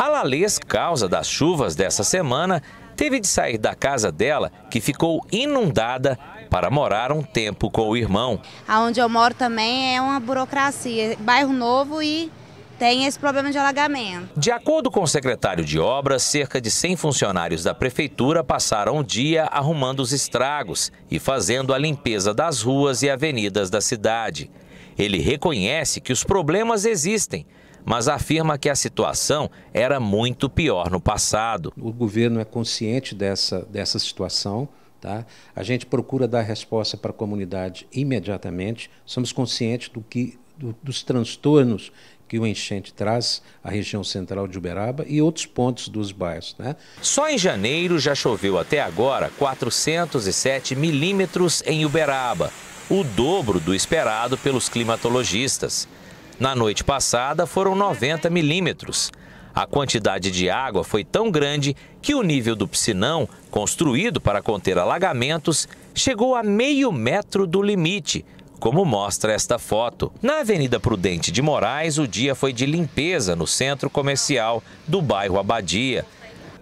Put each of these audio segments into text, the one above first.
A Lalês, causa das chuvas dessa semana, teve de sair da casa dela, que ficou inundada, para morar um tempo com o irmão. Aonde eu moro também é uma burocracia, bairro novo e tem esse problema de alagamento. De acordo com o secretário de obras, cerca de 100 funcionários da prefeitura passaram o dia arrumando os estragos e fazendo a limpeza das ruas e avenidas da cidade. Ele reconhece que os problemas existem, mas afirma que a situação era muito pior no passado. O governo é consciente dessa, dessa situação. Tá? A gente procura dar resposta para a comunidade imediatamente. Somos conscientes do que, do, dos transtornos que o enchente traz à região central de Uberaba e outros pontos dos bairros. Né? Só em janeiro já choveu até agora 407 milímetros em Uberaba, o dobro do esperado pelos climatologistas. Na noite passada, foram 90 milímetros. A quantidade de água foi tão grande que o nível do piscinão, construído para conter alagamentos, chegou a meio metro do limite, como mostra esta foto. Na Avenida Prudente de Moraes, o dia foi de limpeza no centro comercial do bairro Abadia.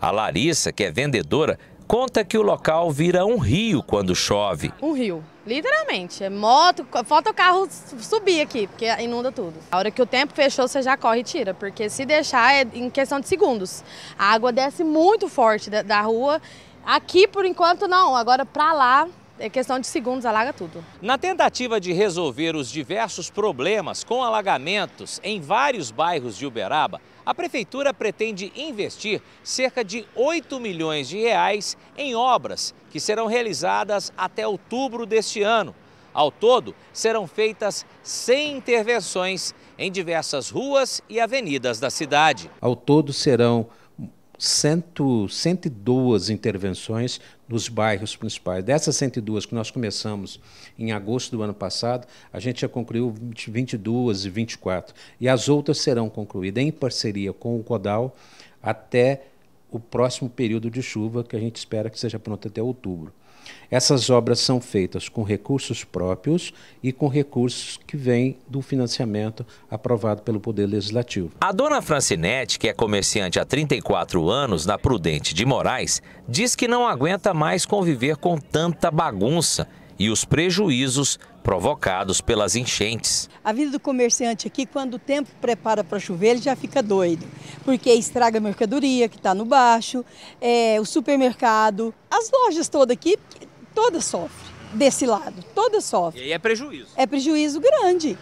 A Larissa, que é vendedora, conta que o local vira um rio quando chove. Um rio, literalmente. É moto, falta o carro subir aqui, porque inunda tudo. A hora que o tempo fechou, você já corre e tira, porque se deixar é em questão de segundos. A água desce muito forte da, da rua. Aqui, por enquanto, não. Agora, para lá, é questão de segundos, alaga tudo. Na tentativa de resolver os diversos problemas com alagamentos em vários bairros de Uberaba, a Prefeitura pretende investir cerca de 8 milhões de reais em obras que serão realizadas até outubro deste ano. Ao todo, serão feitas 100 intervenções em diversas ruas e avenidas da cidade. Ao todo serão 100, 102 intervenções nos bairros principais. Dessas 102 que nós começamos em agosto do ano passado, a gente já concluiu 20, 22 e 24. E as outras serão concluídas em parceria com o CODAL até o próximo período de chuva, que a gente espera que seja pronto até outubro. Essas obras são feitas com recursos próprios e com recursos que vêm do financiamento aprovado pelo Poder Legislativo. A dona Francinete, que é comerciante há 34 anos na Prudente de Moraes, diz que não aguenta mais conviver com tanta bagunça e os prejuízos provocados pelas enchentes. A vida do comerciante aqui, quando o tempo prepara para chover, ele já fica doido, porque estraga a mercadoria que está no baixo, é, o supermercado, as lojas todas aqui, todas sofrem desse lado, todas sofrem. E aí é prejuízo. É prejuízo grande.